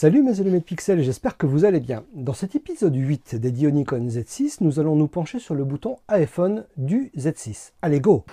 Salut mes de pixels, j'espère que vous allez bien. Dans cet épisode 8 des Dionicon Z6, nous allons nous pencher sur le bouton iPhone du Z6. Allez go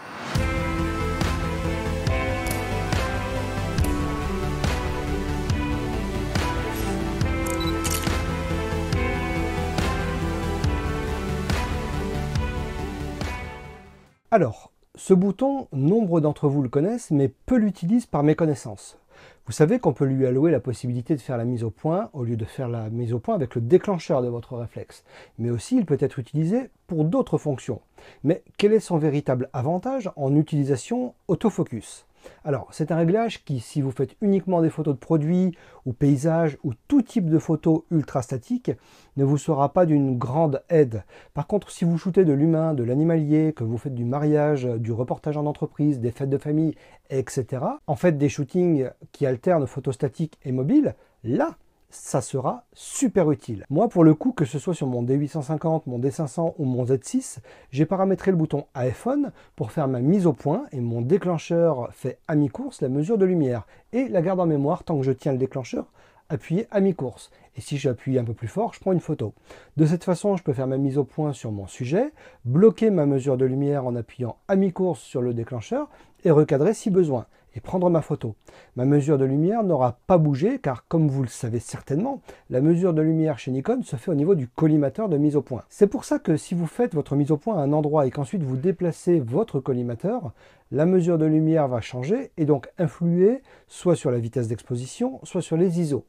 Alors, ce bouton, nombre d'entre vous le connaissent, mais peu l'utilisent par méconnaissance. Vous savez qu'on peut lui allouer la possibilité de faire la mise au point au lieu de faire la mise au point avec le déclencheur de votre réflexe, mais aussi il peut être utilisé pour d'autres fonctions. Mais quel est son véritable avantage en utilisation autofocus alors, c'est un réglage qui, si vous faites uniquement des photos de produits ou paysages ou tout type de photos ultra statiques, ne vous sera pas d'une grande aide. Par contre, si vous shootez de l'humain, de l'animalier, que vous faites du mariage, du reportage en entreprise, des fêtes de famille, etc., en fait, des shootings qui alternent photos statiques et mobiles, là, ça sera super utile. Moi, pour le coup, que ce soit sur mon D850, mon D500 ou mon Z6, j'ai paramétré le bouton iPhone pour faire ma mise au point et mon déclencheur fait à mi-course la mesure de lumière et la garde en mémoire tant que je tiens le déclencheur appuyé à mi-course. Et si j'appuie un peu plus fort, je prends une photo. De cette façon, je peux faire ma mise au point sur mon sujet, bloquer ma mesure de lumière en appuyant à mi-course sur le déclencheur et recadrer si besoin et prendre ma photo. Ma mesure de lumière n'aura pas bougé car, comme vous le savez certainement, la mesure de lumière chez Nikon se fait au niveau du collimateur de mise au point. C'est pour ça que si vous faites votre mise au point à un endroit et qu'ensuite vous déplacez votre collimateur, la mesure de lumière va changer et donc influer soit sur la vitesse d'exposition, soit sur les ISO.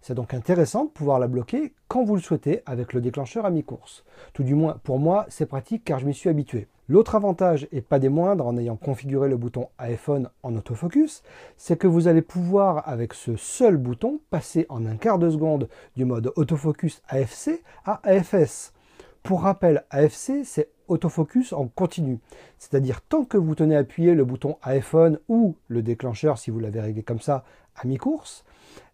C'est donc intéressant de pouvoir la bloquer quand vous le souhaitez avec le déclencheur à mi-course. Tout du moins pour moi c'est pratique car je m'y suis habitué. L'autre avantage, et pas des moindres en ayant configuré le bouton iPhone en autofocus, c'est que vous allez pouvoir avec ce seul bouton passer en un quart de seconde du mode autofocus AFC à AFS. Pour rappel, AFC, c'est autofocus en continu. C'est-à-dire tant que vous tenez appuyé le bouton iPhone ou le déclencheur, si vous l'avez réglé comme ça, à mi-course,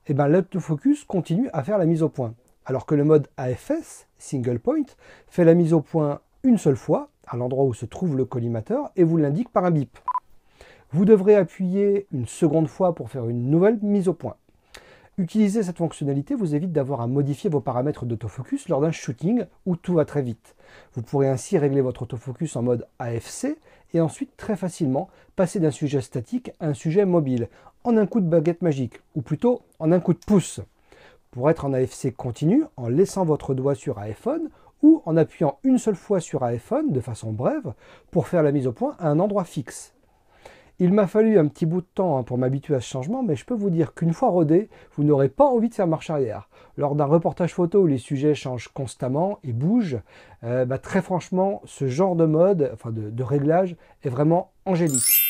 eh ben, l'autofocus continue à faire la mise au point. Alors que le mode AFS, Single Point, fait la mise au point une seule fois, à l'endroit où se trouve le collimateur, et vous l'indique par un bip. Vous devrez appuyer une seconde fois pour faire une nouvelle mise au point. Utiliser cette fonctionnalité vous évite d'avoir à modifier vos paramètres d'autofocus lors d'un shooting où tout va très vite. Vous pourrez ainsi régler votre autofocus en mode AFC et ensuite très facilement passer d'un sujet statique à un sujet mobile en un coup de baguette magique, ou plutôt en un coup de pouce. Pour être en AFC continu, en laissant votre doigt sur iPhone ou en appuyant une seule fois sur iPhone de façon brève pour faire la mise au point à un endroit fixe. Il m'a fallu un petit bout de temps hein, pour m'habituer à ce changement, mais je peux vous dire qu'une fois rodé, vous n'aurez pas envie de faire marche arrière. Lors d'un reportage photo où les sujets changent constamment et bougent, euh, bah, très franchement, ce genre de mode, enfin de, de réglage, est vraiment angélique.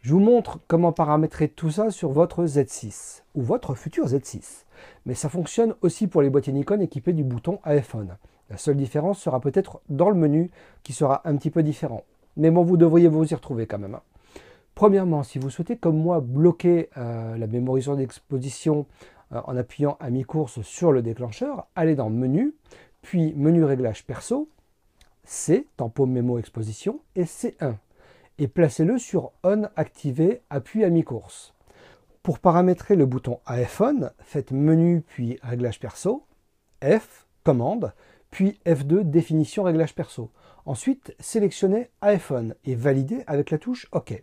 Je vous montre comment paramétrer tout ça sur votre Z6 ou votre futur Z6. Mais ça fonctionne aussi pour les boîtiers Nikon équipés du bouton iPhone. La seule différence sera peut-être dans le menu qui sera un petit peu différent. Mais bon, vous devriez vous y retrouver quand même. Hein. Premièrement, si vous souhaitez, comme moi, bloquer euh, la mémorisation d'exposition euh, en appuyant à mi-course sur le déclencheur, allez dans Menu, puis Menu Réglages Perso, C, Tempo Mémo Exposition, et C1, et placez-le sur On Activé Appui à mi-course. Pour paramétrer le bouton AF-ON, faites Menu puis Réglage Perso, F, Commande, puis F2, Définition Réglage Perso. Ensuite, sélectionnez iPhone et validez avec la touche OK.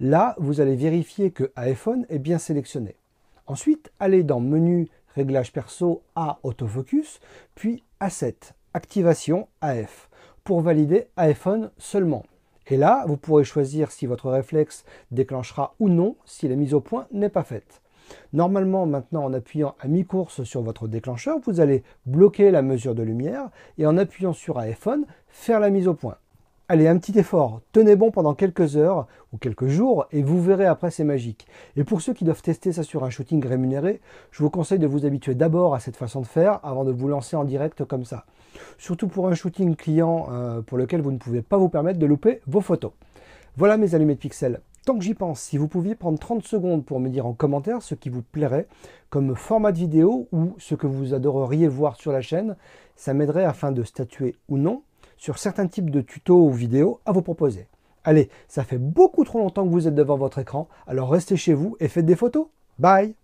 Là, vous allez vérifier que iPhone est bien sélectionné. Ensuite, allez dans Menu Réglages perso A Autofocus, puis Asset »,« 7 Activation AF pour valider iPhone seulement. Et là, vous pourrez choisir si votre réflexe déclenchera ou non si la mise au point n'est pas faite. Normalement, maintenant, en appuyant à mi-course sur votre déclencheur, vous allez bloquer la mesure de lumière et en appuyant sur iPhone, faire la mise au point. Allez, un petit effort, tenez bon pendant quelques heures ou quelques jours et vous verrez après c'est magique. Et pour ceux qui doivent tester ça sur un shooting rémunéré, je vous conseille de vous habituer d'abord à cette façon de faire avant de vous lancer en direct comme ça. Surtout pour un shooting client euh, pour lequel vous ne pouvez pas vous permettre de louper vos photos. Voilà mes allumés de pixels, Tant que j'y pense, si vous pouviez prendre 30 secondes pour me dire en commentaire ce qui vous plairait comme format de vidéo ou ce que vous adoreriez voir sur la chaîne, ça m'aiderait afin de statuer ou non sur certains types de tutos ou vidéos à vous proposer. Allez, ça fait beaucoup trop longtemps que vous êtes devant votre écran, alors restez chez vous et faites des photos. Bye